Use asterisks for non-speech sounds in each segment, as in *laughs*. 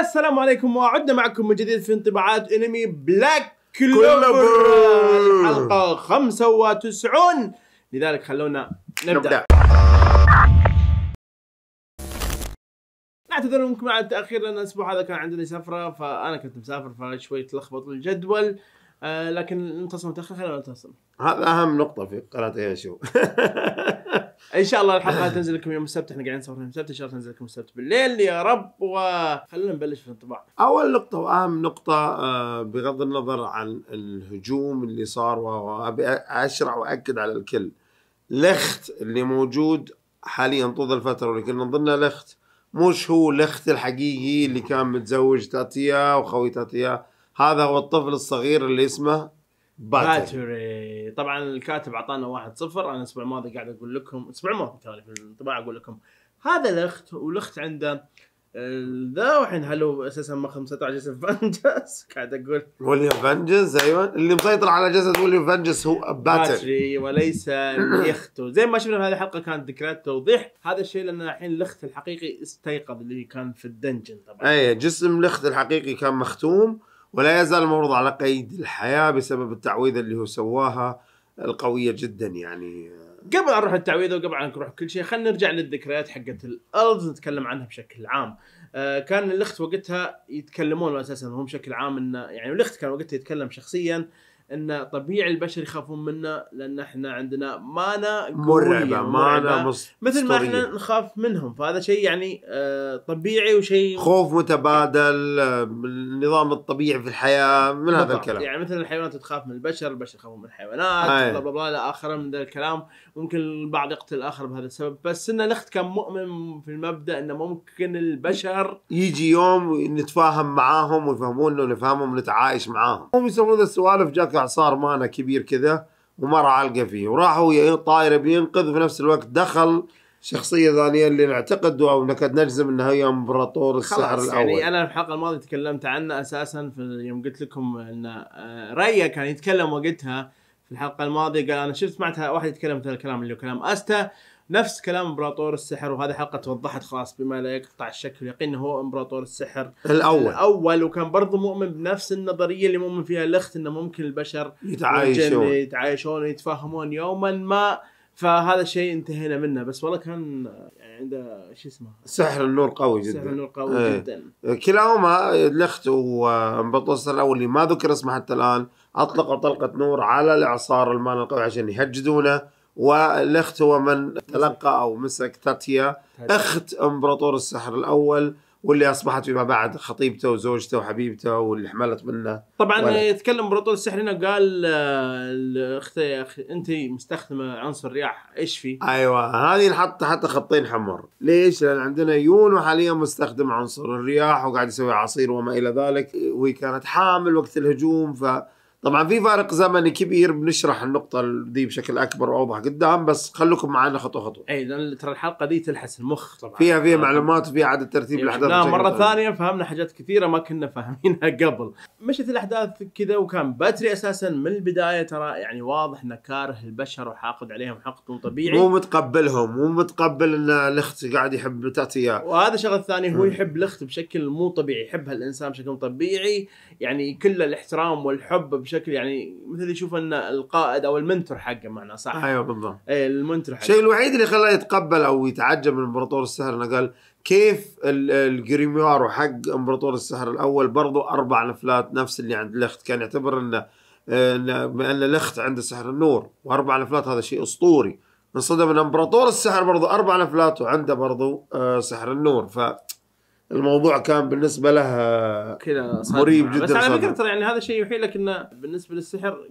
السلام عليكم وعدنا معكم من جديد في انطباعات انمي بلاك كلوفر الحلقه 95 لذلك خلونا نبدا, نبدأ. نعتذر منكم على التاخير لان الاسبوع هذا كان عندنا سفره فانا كنت مسافر فشوي تلخبط الجدول آه لكن انتصر متاخر خلينا ننتصر هذا اهم نقطه في قناه ايشو *laughs* ان شاء الله الحلقه *laughs* تنزل لكم يوم السبت احنا قاعدين نصور يوم السبت ان شاء الله تنزل لكم السبت بالليل يا رب وخلينا نبلش في الانطباع اول نقطه واهم نقطه آه، بغض النظر عن الهجوم اللي صار وابي اشرع واكد على الكل لخت اللي موجود حاليا طول الفتره اللي كنا نظنه لخت مش هو لخت الحقيقي اللي كان متزوج تاتيا وخوي تاتيا هذا هو الطفل الصغير اللي اسمه باتري طبعا الكاتب اعطانا واحد صفر انا الاسبوع الماضي قاعد اقول لكم الاسبوع الماضي تالي في الانطباع اقول لكم هذا الاخت والاخت عنده آه، ذا وحين هو اساسا ما على جسد فانجس قاعد اقول وليام فانجس ايوه اللي مسيطر على جسد وليام فانجس هو باتري باتري وليس اخته زي ما شفنا في هذه الحلقه كانت ذكريات توضيح هذا الشيء لان الحين الاخت الحقيقي استيقظ اللي كان في الدنجن طبعا اي جسم الاخت الحقيقي كان مختوم ولا يزال المفروض على قيد الحياة بسبب التعويذة اللي هو سواها القوية جدا يعني قبل أن نروح التعويذة وقبل أن نروح كل شيء خلينا نرجع للذكريات حقت الألز نتكلم عنها بشكل عام آه، كان الأخت وقتها يتكلمون أساسا هم بشكل عام أنه يعني الأخت كان وقتها يتكلم شخصيا ان طبيعي البشر يخافون منا لان احنا عندنا مانا مرعبه مانا مثل ما احنا نخاف منهم فهذا شيء يعني آه، طبيعي وشيء خوف متبادل آه، النظام الطبيعي في الحياه من هذا الكلام يعني مثل الحيوانات تخاف من البشر البشر يخافون من الحيوانات بلا بلا بلا الى اخره من ذا الكلام ممكن البعض يقتل الاخر بهذا السبب بس ان الاخت كان مؤمن في المبدا انه ممكن البشر يجي يوم نتفاهم معاهم ويفهمونا ونفهمهم ونتعايش معاهم هم يسوون السوالف جاك صار مانا كبير كذا ومرة علقة فيه وراح هو إيه طاير بينقذ في نفس الوقت دخل شخصية ثانية اللي نعتقد أو نكاد نجزم أنها هي إمبراطور السحر يعني الأول يعني أنا الحلقة الماضية تكلمت عنه أساسا في يوم قلت لكم أن آه، ريا كان يتكلم وقتها في الحلقة الماضية قال أنا شفت سمعتها واحد يتكلم مثل الكلام اللي هو كلام أستا نفس كلام امبراطور السحر وهذه حلقه توضحت خلاص بما لا يقطع الشك واليقين هو امبراطور السحر الاول الاول وكان برضه مؤمن بنفس النظريه اللي مؤمن فيها الاخت انه ممكن البشر يتعايشون يتعايشون يتفاهمون يوما ما فهذا الشيء انتهينا منه بس والله كان يعني عنده شو اسمه سحر النور قوي جدا سحر النور قوي ايه. جدا كلاهما الاخت السحر الاول اللي ما ذكر اسمه حتى الان اطلقوا طلقه نور على الاعصار المال القوي عشان يهجدونه والاخت هو من تلقى او مسك تاتيا اخت امبراطور السحر الاول واللي اصبحت فيما بعد خطيبته وزوجته وحبيبته واللي حملت منه طبعا ولا. يتكلم امبراطور السحر هنا قال آه، اخته يا اخي انت مستخدمه عنصر رياح ايش في؟ ايوه هذه نحط حتى خطين حمر ليش؟ لان عندنا يونو حاليا مستخدم عنصر الرياح وقاعد يسوي عصير وما الى ذلك وهي كانت حامل وقت الهجوم ف طبعا في فارق زمني كبير بنشرح النقطة دي بشكل أكبر وأوضح قدام بس خلوكم معنا خطوة خطوة. أي لأن ترى الحلقة دي تلحس المخ طبعا. فيها فيها معلومات وفيها عدد ترتيب يعني الأحداث. لا مرة ثانية فهمنا حاجات كثيرة ما كنا فاهمينها *laughs* قبل. مشت الأحداث كذا وكان باتري أساسا من البداية ترى يعني واضح إنه كاره البشر وحاقد عليهم حقد مو طبيعي. مو متقبلهم مو متقبل إن الأخت قاعد يحب تاتي وهذا شغل ثاني هو يحب الأخت بشكل مو طبيعي يحبها الإنسان بشكل طبيعي يعني كل الاحترام والحب بشكل بشكل يعني مثل يشوف ان القائد او المنتور حقه معناه صح ايوه بالضبط اي المنتور حقه الشيء الوحيد اللي خلاه يتقبل او يتعجب من امبراطور السحر انه قال كيف الجريميوارو حق امبراطور السحر الاول برضو اربع نفلات نفس اللي عند الاخت كان يعتبر انه بان الاخت عنده سحر النور واربع نفلات هذا شيء اسطوري انصدم ان امبراطور السحر برضو اربع نفلات وعنده برضو آه، سحر النور ف الموضوع كان بالنسبه له كذا مريب جدا بس على فكره ترى يعني هذا الشيء يوحي لك انه بالنسبه للسحر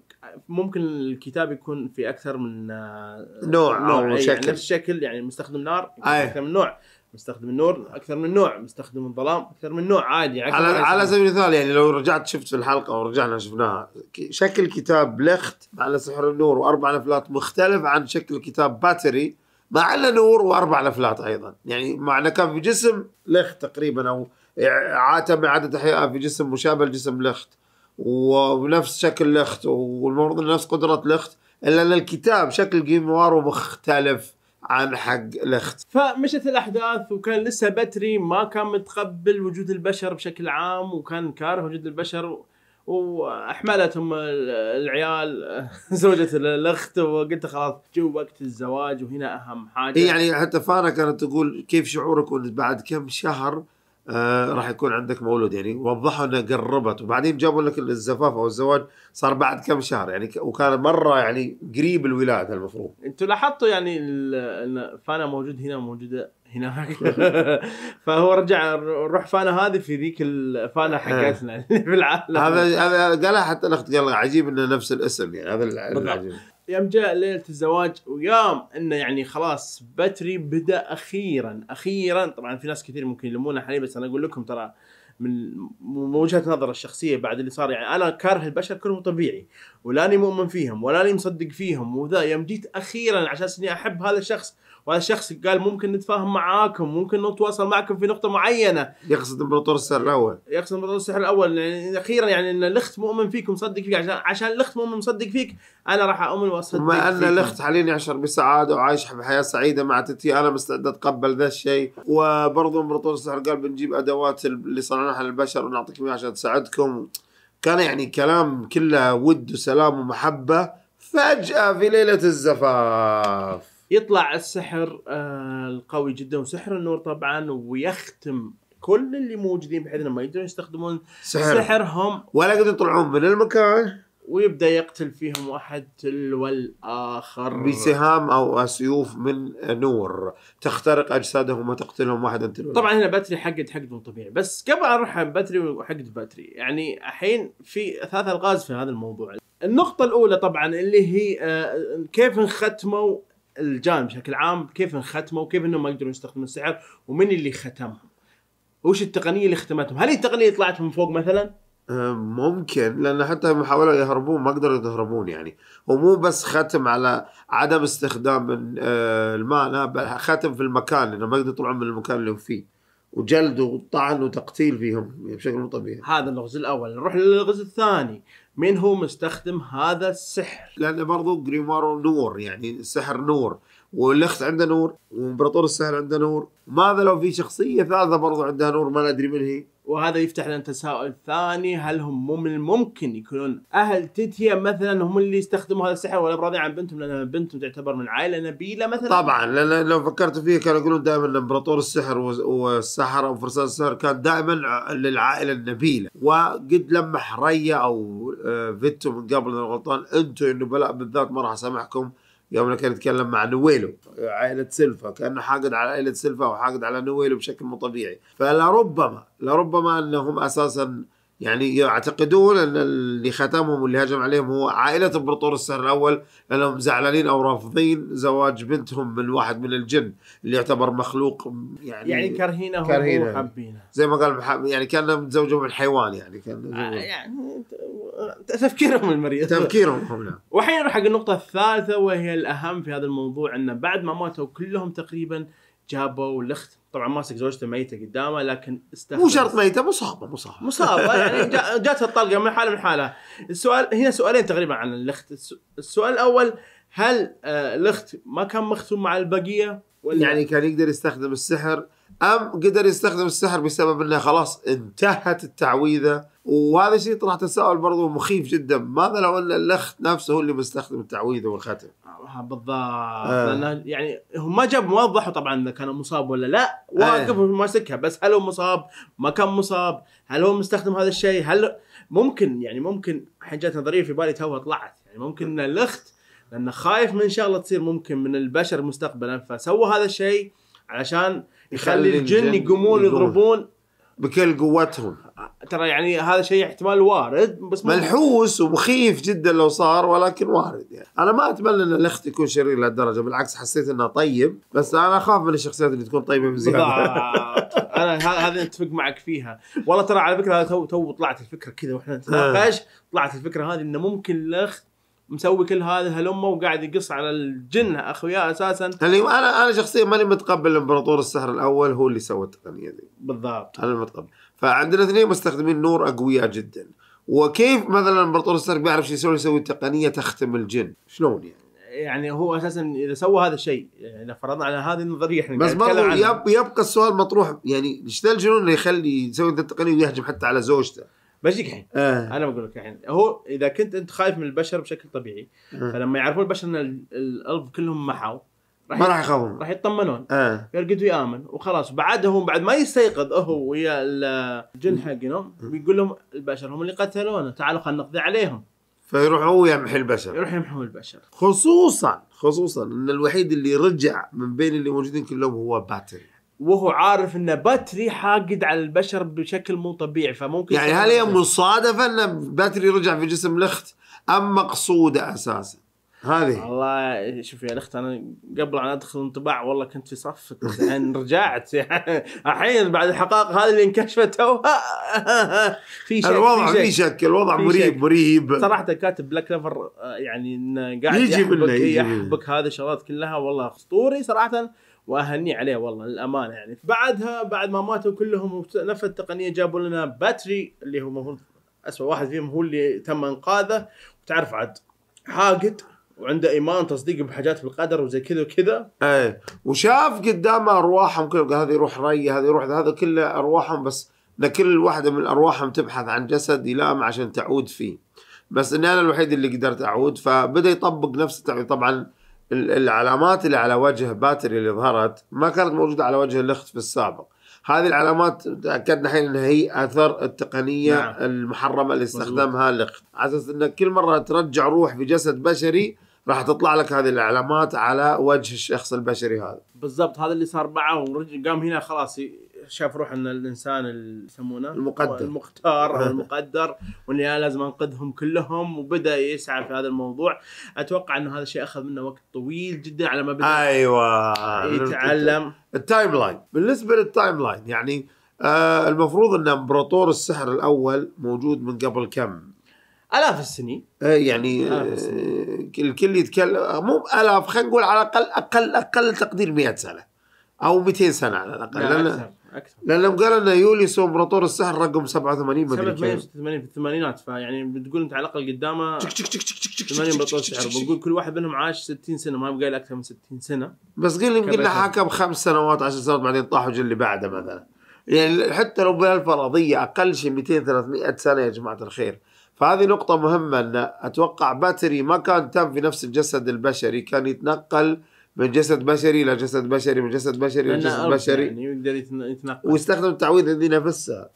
ممكن الكتاب يكون في اكثر من آه، نوع نوع وشكل يعني نفس الشكل يعني مستخدم نار اكثر من نوع مستخدم النور اكثر من نوع مستخدم الظلام اكثر من نوع عادي على على سبيل المثال يعني لو رجعت شفت في الحلقه ورجعنا شفناها شكل كتاب لخت على سحر النور واربع نفلات مختلف عن شكل كتاب باتري مع نور واربع لفلات ايضا يعني معنى كان في جسم لخت تقريبا او عاده اعاده احياء في جسم مشابه لجسم لخت وبنفس شكل لخت والمفروض نفس قدره لخت الا ان الكتاب شكل جيموارو مختلف عن حق لخت فمشت الاحداث وكان لسه بتري ما كان متقبل وجود البشر بشكل عام وكان كاره وجود البشر واحملتهم العيال *laughs* زوجة الاخت وقلت خلاص جو وقت الزواج وهنا اهم حاجه. إيه، يعني حتى فانا كانت تقول كيف شعورك بعد كم شهر آه، راح يكون عندك مولود يعني وضحوا انها قربت وبعدين جابوا لك الزفاف او الزواج صار بعد كم شهر يعني وكان مره يعني قريب الولاده المفروض انتوا لاحظتوا يعني ان فانا موجود هنا موجوده هناك *laughs* فهو رجع روح فانا هذه في ذيك الفانا حقتنا آه. *laughs* في العالم هذا هذا قالها حتى الاخت قال عجيب انه نفس الاسم يعني هذا العجيب يوم جاء ليله الزواج ويوم انه يعني خلاص بتري بدا اخيرا اخيرا طبعا في ناس كثير ممكن يلمونه حاليا بس انا اقول لكم ترى من وجهه نظر الشخصيه بعد اللي صار يعني انا كاره البشر كلهم طبيعي ولاني مؤمن فيهم ولاني مصدق فيهم وذا يوم جيت اخيرا على اساس اني احب هذا الشخص وهذا الشخص قال ممكن نتفاهم معاكم ممكن نتواصل معكم في نقطه معينه يقصد امبراطور السحر الاول يقصد امبراطور السحر الاول يعني اخيرا يعني ان الاخت مؤمن فيك ومصدق فيك عشان عشان الاخت مؤمن مصدق فيك انا راح اؤمن واصدق بما ان الاخت حاليا يعشر بسعاده وعايش بحياه سعيده مع تتي انا مستعد اتقبل ذا الشيء وبرضه امبراطور السحر قال بنجيب ادوات اللي صنعناها للبشر ونعطيكم اياها عشان تساعدكم كان يعني كلام كله ود وسلام ومحبه فجاه في ليله الزفاف يطلع السحر آه، القوي جدا وسحر النور طبعا ويختم كل اللي موجودين بحيث انهم ما يقدرون يستخدمون سحر. سحرهم ولا يقدرون يطلعون من المكان ويبدا يقتل فيهم واحد تلو الاخر بسهام او سيوف من نور تخترق اجسادهم وتقتلهم واحدا تلو طبعا هنا باتري حقد حقد مو طبيعي بس قبل اروح عن باتري وحقد باتري يعني الحين في ثلاث الغاز في هذا الموضوع النقطة الأولى طبعا اللي هي آه، كيف انختموا الجان بشكل عام كيف انختموا وكيف انهم ما يقدرون يستخدمون السحر ومن اللي ختمهم وش التقنيه اللي ختمتهم هل التقنيه طلعت من فوق مثلا أه، ممكن لان حتى هم حاولوا يهربون ما قدروا يهربون يعني ومو بس ختم على عدم استخدام أه، الماء لا بل ختم في المكان لانه ما يقدروا يطلعون من المكان اللي هم فيه وجلد وطعن وتقتيل فيهم بشكل مو طبيعي هذا اللغز الاول نروح للغز الثاني من هو مستخدم هذا السحر لأنه برضو جريموار نور يعني السحر نور والاخت عندها نور وامبراطور السهل عنده نور ماذا لو في شخصيه ثالثه برضو عندها نور ما ندري من هي وهذا يفتح لنا تساؤل ثاني هل هم من الممكن يكونون اهل تيتيا مثلا هم اللي يستخدموا هذا السحر ولا راضي عن بنتهم لان بنتهم تعتبر من عائله نبيله مثلا طبعا لان لو فكرت فيه كانوا يقولون دائما امبراطور السحر والسحر او فرسان السحر كان دائما للعائله النبيله وقد لمح ريا او آه، فيتو من قبل انا غلطان انتم انه بلاء بالذات ما راح اسامحكم قبل كان يتكلم مع نويلو عائلة سيلفا كأنه حاقد على عائلة سيلفا وحاقد على نويلو بشكل مو طبيعي فلربما لربما أنهم أساسا يعني يعتقدون ان اللي ختمهم واللي هجم عليهم هو عائله امبراطور السهر الاول لانهم زعلانين او رافضين زواج بنتهم من واحد من الجن اللي يعتبر مخلوق يعني يعني كرهينه كرهينه وحابينه زي ما قال يعني كانهم متزوجهم من حيوان يعني كان آه يعني تفكيرهم المريض تفكيرهم نعم وحين نروح حق النقطه الثالثه وهي الاهم في هذا الموضوع انه بعد ما ماتوا كلهم تقريبا جابوا الاخت طبعا ماسك زوجته ميته قدامه لكن استخدم مو شرط ميته مصابه مصابه مصابه يعني جاتها الطلقه من حاله من حاله السؤال هنا سؤالين تقريبا عن الاخت السؤال الاول هل آه، الاخت ما كان مختوم مع البقيه ولا يعني كان يقدر يستخدم السحر أم قدر يستخدم السحر بسبب أنه خلاص انتهت التعويذة وهذا شيء طرح تساؤل برضه مخيف جدا ماذا لو أن الأخت نفسه هو اللي مستخدم التعويذة والختم آه، بالضبط آه. يعني هم ما جاب موضح طبعا إذا كان مصاب ولا لا واقف آه. ماسكها بس هل هو مصاب ما كان مصاب هل هو مستخدم هذا الشيء هل ممكن يعني ممكن حجات نظريه في بالي توها طلعت يعني ممكن ان الاخت لانه خايف من شغله تصير ممكن من البشر مستقبلا فسوى هذا الشيء علشان يخلي الجن يقومون يضربون بكل قوتهم ترى يعني هذا شيء احتمال وارد بس ملحوس ومخيف جدا لو صار ولكن وارد يعني انا ما اتمنى ان الاخت يكون شرير لهالدرجه بالعكس حسيت انه طيب بس انا اخاف من الشخصيات اللي تكون طيبه بزياده *laughs* انا هذه اتفق معك فيها والله ترى على فكره تو تو طلعت الفكره كذا واحنا نتناقش آه. طلعت الفكره هذه انه ممكن الاخت مسوي كل هذا هلمه وقاعد يقص على الجن اخوياه اساسا يعني انا انا شخصيا ماني متقبل امبراطور السحر الاول هو اللي سوى التقنيه دي بالضبط انا متقبل فعندنا اثنين مستخدمين نور اقوياء جدا وكيف مثلا امبراطور السحر بيعرف شو يسوي يسوي تقنيه تختم الجن شلون يعني يعني هو اساسا اذا سوى هذا الشيء اذا فرضنا على هذه النظريه احنا بس برضو يبقى السؤال مطروح يعني ايش ذا الجنون اللي يخلي يسوي التقنيه ويهجم حتى على زوجته بجيك الحين آه. انا بقول لك الحين هو اذا كنت انت خايف من البشر بشكل طبيعي آه. فلما يعرفون البشر ان الالف كلهم محوا ما راح يخافون راح يطمنون آه. يرقدوا يامن وخلاص بعد هو بعد ما يستيقظ هو ويا الجن حقهم بيقول لهم البشر هم اللي قتلونا تعالوا خلينا نقضي عليهم فيروح هو يمحي البشر يروح يمحون البشر خصوصا خصوصا ان الوحيد اللي رجع من بين اللي موجودين كلهم هو باتري وهو عارف ان باتري حاقد على البشر بشكل مو طبيعي فممكن يعني هل هي مصادفه ان باتري رجع في جسم لخت ام مقصوده اساسا؟ هذه والله شوف يا الاخت انا قبل ان ادخل انطباع والله كنت في صفك الحين رجعت *laughs* الحين بعد الحقائق هذه اللي انكشفت توها *laughs* في شك الوضع في شك الوضع مريب مريب صراحه كاتب بلاك ليفر يعني انه قاعد يجي يحبك, يحبك هذه الشغلات كلها والله اسطوري صراحه واهني عليه والله للامانه يعني بعدها بعد ما ماتوا كلهم ونفذ التقنيه جابوا لنا باتري اللي هو المفروض اسوء واحد فيهم هو اللي تم انقاذه وتعرف عاد حاقد وعنده ايمان تصديق بحاجات بالقدر وزي كذا وكذا ايه وشاف قدامه ارواحهم كذا قال هذه روح ري هذه روح هذا كله ارواحهم بس ان كل واحده من ارواحهم تبحث عن جسد يلام عشان تعود فيه بس اني انا الوحيد اللي قدرت اعود فبدا يطبق نفس التعويض طبعا العلامات اللي على وجه باتري اللي ظهرت ما كانت موجوده على وجه الاخت في السابق هذه العلامات تاكدنا الحين انها هي اثر التقنيه نعم. المحرمه اللي استخدمها الاخت على اساس ان كل مره ترجع روح في جسد بشري راح تطلع لك هذه الاعلامات على وجه الشخص البشري هذا بالضبط هذا اللي صار معه ورجع قام هنا خلاص شاف روح ان الانسان اللي يسمونه المقدر المختار او *laughs* المقدر واني انا لازم انقذهم كلهم وبدا يسعى في هذا الموضوع اتوقع ان هذا الشيء اخذ منه وقت طويل جدا على ما بدا ايوه يتعلم التايم لاين بالنسبه للتايم لاين يعني آه المفروض ان امبراطور السحر الاول موجود من قبل كم الاف السنين إيه، يعني إيه، الكل يتكلم مو بالاف خلينا نقول على الاقل اقل اقل تقدير 100 سنه او 200 سنه على الاقل لا لأن اكثر اكثر لانه قال انه يوليوس امبراطور السحر رقم 87 ما ادري كم 86 في الثمانينات فيعني بتقول انت على الاقل قدامه تشك تشك تشك تشك تشك 80 امبراطور سحر بنقول كل واحد منهم عاش 60 سنه ما بقى له اكثر من 60 سنه بس قل يمكن له حكم خمس سنوات 10 سنوات بعدين طاح وجا اللي بعده مثلا يعني حتى لو بالفرضيه اقل شيء 200 300 سنه يا جماعه الخير فهذه نقطة مهمة أن أتوقع باتري ما كان تم في نفس الجسد البشري كان يتنقل من جسد بشري إلى جسد بشري من جسد بشري إلى جسد بشري يعني يتنقل ويستخدم التعويذة الذي نفسها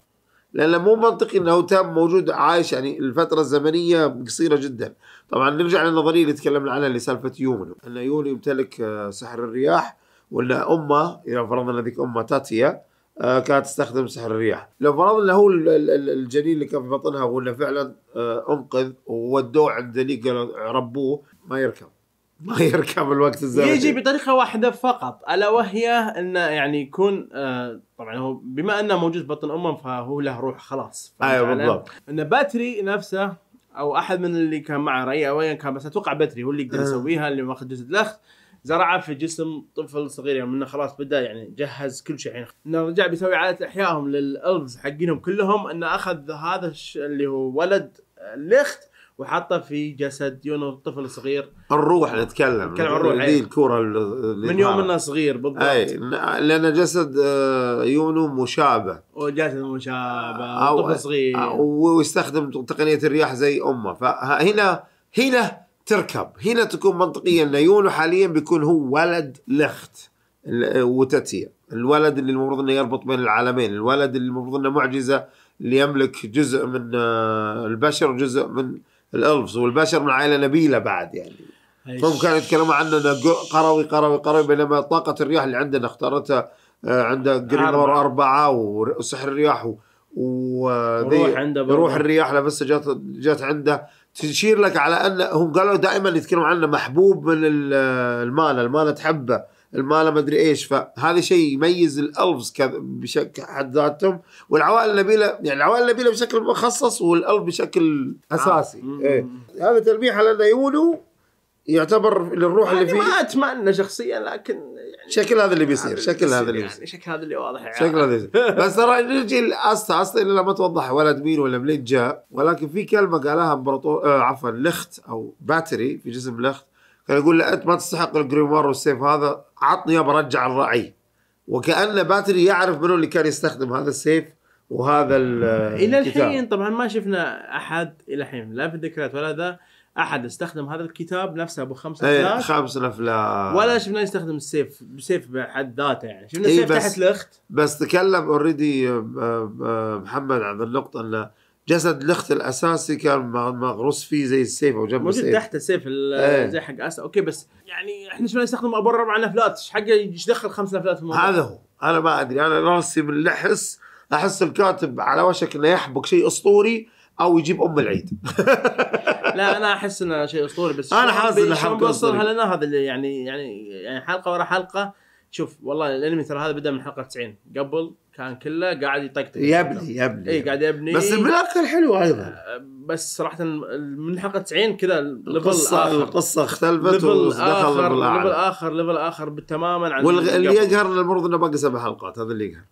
لأنه مو منطقي أنه تم موجود عايش يعني الفترة الزمنية قصيرة جدا طبعا نرجع للنظرية اللي تكلمنا عنها اللي سالفة يونو أن يونو يمتلك آه، سحر الرياح ولا أمه إذا فرضنا ذيك أمه تاتيا آه، كانت تستخدم سحر الرياح لو فرضنا هو الجنين اللي كان في بطنها وقلنا فعلا آه، انقذ وودوه عند ذليك ربوه ما يركب *laughs* ما يركب الوقت الزمني يجي بطريقه واحده فقط الا وهي انه يعني يكون آه، طبعا هو بما انه موجود بطن امه فهو له روح خلاص ايوه بالضبط انه باتري نفسه او احد من اللي كان معه رأي او ايا كان بس اتوقع باتري هو اللي يقدر يسويها اللي ماخذ جزء الاخ زرعه في جسم طفل صغير يعني انه خلاص بدا يعني جهز كل شيء يعني انه رجع بيسوي عادة احيائهم للالفز حقينهم كلهم انه اخذ هذا اللي هو ولد الاخت وحطه في جسد يونو طفل صغير الروح نتكلم نتكلم عن الروح دي الكوره اللي من يوم انه صغير بالضبط اي لان جسد آه، يونو مشابه وجسد مشابه طفل صغير ويستخدم تقنيه الرياح زي امه فهنا هنا تركب هنا تكون منطقيا ليون وحاليا بيكون هو ولد لخت وتتيا الولد اللي المفروض انه يربط بين العالمين الولد اللي المفروض انه معجزه اللي يملك جزء من آه، البشر وجزء من الالفز والبشر من عائله نبيله بعد يعني هم كانوا يتكلموا انه قروي قروي قروي بينما طاقه الرياح اللي عندنا اختارتها آه، عند جرينور أربعة وسحر الرياح و روح عنده روح الرياح لبس جات جات عنده تشير لك على ان هم قالوا دائما يتكلموا عنه محبوب من المالة المالة تحبه المالة ما ادري ايش فهذا شيء يميز الالفز حد ذاتهم والعوائل النبيله يعني العوائل النبيله بشكل مخصص والالف بشكل آه. اساسي إيه. هذا تلميح على انه يونو يعتبر للروح يعني اللي فيه ما اتمنى شخصيا لكن يعني شكل هذا اللي بيصير شكل هذا اللي بيصير يعني، شكل هذا اللي واضح يعني شكل هذا اللي *laughs* بس ترى نجي الاصل الا لما توضح ولد مين ولا منين جاء ولكن في كلمه قالها امبراطور آه عفوا لخت او باتري في جسم لخت كان يقول له انت ما تستحق الجريموار والسيف هذا عطني برجع الرعي وكان باتري يعرف منو اللي كان يستخدم هذا السيف وهذا الى الحين طبعا ما شفنا احد الى الحين لا في الذكريات ولا ذا احد استخدم هذا الكتاب نفسه ابو 5000 اي 5000 ولا شفناه يستخدم السيف بسيف بحد ذاته يعني شفنا السيف إيه، تحت الاخت بس تكلم اوريدي آه، آه، آه، محمد عن النقطه انه جسد الاخت الاساسي كان مغروس فيه زي السيف او جنب السيف موجود تحت السيف ايه. زي حق اسد اوكي بس يعني احنا شفنا يستخدم ابو اربع نفلات ايش حقه ايش دخل خمس نفلات في الموضوع هذا هو انا ما ادري انا راسي من اللحس احس الكاتب على وشك انه يحبك شيء اسطوري او يجيب ام العيد *laughs* لا انا احس انه شيء اسطوري بس انا حاسس انه الحلقه هذا اللي يعني يعني يعني حلقه ورا حلقه شوف والله الانمي ترى هذا بدا من حلقه 90 قبل كان كله قاعد يطقطق يبني يبني اي قاعد يبني بس بالاخر حلو ايضا آه، بس صراحه من حلقه 90 كذا القصه آخر. القصه اختلفت ودخل ليفل اخر ليفل اخر, آخر بالتماما عن واللي يقهر المفروض انه باقي سبع حلقات هذا اللي يقهر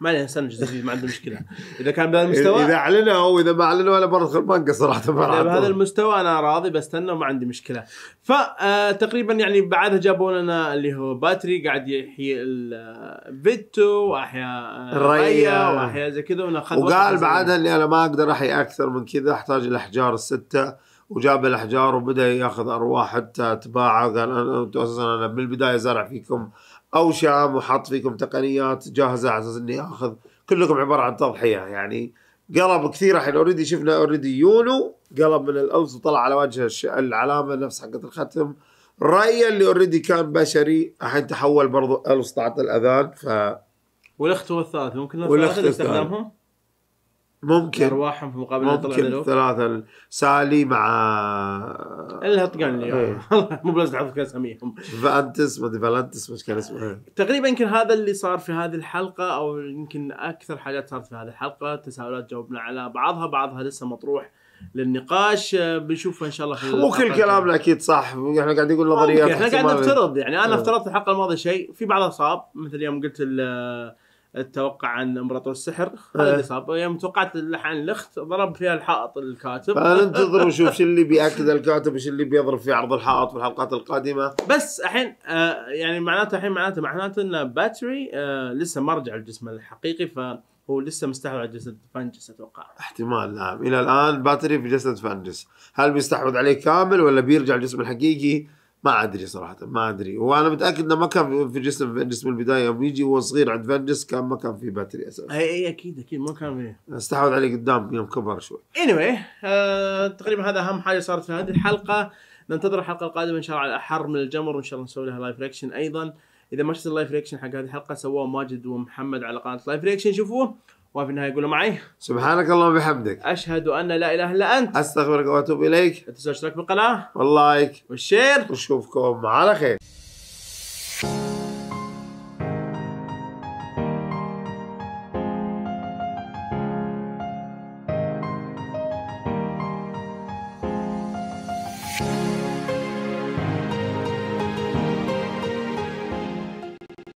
ما عليه سنه جديد ما عنده مشكله اذا كان بهذا المستوى اذا اعلنوا او اذا ما اعلنوا انا برضه خربان صراحه بهذا المستوى انا راضي بستنى وما عندي مشكله فتقريبا آه، يعني بعدها جابوا لنا اللي هو باتري قاعد يحيي الفيتو آه، واحيا آه، الريا واحيا زي كذا وقال بعدها اني انا ما اقدر احيي اكثر من كذا احتاج الاحجار السته وجاب الاحجار وبدا ياخذ ارواح حتى تباع قال انا اساسا انا زرع فيكم شام وحط فيكم تقنيات جاهزه على اساس اني اخذ كلكم عباره عن تضحيه يعني قلب كثير الحين اوريدي شفنا اوريدي يونو قلب من الالف وطلع على وجه العلامه نفس حقه الختم رأي اللي اوريدي كان بشري الحين تحول برضو الف طلعت الاذان ف والاخت هو الثالث ممكن والاخت استخدامهم ممكن ارواحهم في مقابلة ممكن ثلاثة سالي مع اللي طقن لي إيه. *laughs* مو بلازم تحط اساميهم فالانتس ما ادري فالانتس مش كان اسمه إيه. تقريبا يمكن هذا اللي صار في هذه الحلقة او يمكن اكثر حاجات صارت في هذه الحلقة تساؤلات جاوبنا على بعضها بعضها لسه مطروح للنقاش بنشوف ان شاء الله في مو كل كلامنا اكيد صح احنا قاعدين نقول نظريات احنا قاعدين نفترض يعني انا إيه. افترضت الحلقه الماضيه شيء في بعضها صاب مثل يوم قلت اتوقع عن امبراطور السحر هذا إيه. اللي صار يوم توقعت عن الاخت ضرب فيها الحائط الكاتب فننتظر ونشوف شو اللي بياكد الكاتب وش اللي بيضرب في عرض الحائط في الحلقات القادمه بس الحين آه يعني معناته الحين معناته معناته ان باتري آه لسه ما رجع الجسم الحقيقي فهو لسه مستحوذ على جسد فانجس اتوقع احتمال نعم الى الان باتري في جسد فانجس هل بيستحوذ عليه كامل ولا بيرجع الجسم الحقيقي ما ادري صراحه ما ادري وانا متاكد انه ما كان في جسم فينجس من البدايه يوم يجي وهو صغير عند فينجس كان ما كان في باتري اساسا اي اي اكيد اكيد ما كان في استحوذ عليه قدام يوم كبر شوي anyway, آه تقريبا هذا اهم حاجه صارت في هذه الحلقه ننتظر الحلقه القادمه ان شاء الله على احر من الجمر وان شاء الله نسوي لها لايف ريكشن ايضا اذا ما شفت اللايف ريكشن حق هذه الحلقه سووه ماجد ومحمد على قناه لايف ريكشن شوفوه وفي النهايه يقولوا معي سبحانك اللهم وبحمدك اشهد ان لا اله الا انت استغفرك واتوب اليك لا تنسوا الاشتراك بالقناه واللايك والشير ونشوفكم على خير